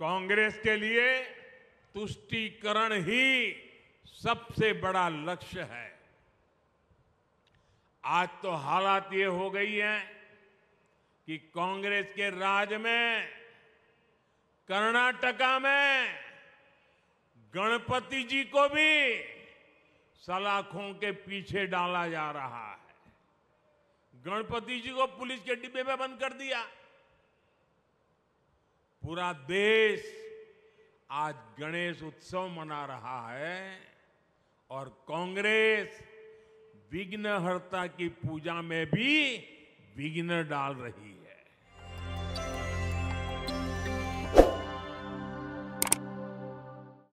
कांग्रेस के लिए तुष्टीकरण ही सबसे बड़ा लक्ष्य है आज तो हालात ये हो गई है कि कांग्रेस के राज में कर्नाटका में गणपति जी को भी सलाखों के पीछे डाला जा रहा है गणपति जी को पुलिस के डिब्बे में बंद कर दिया पूरा देश आज गणेश उत्सव मना रहा है और कांग्रेस विघ्नहर्ता की पूजा में भी विघ्न डाल रही है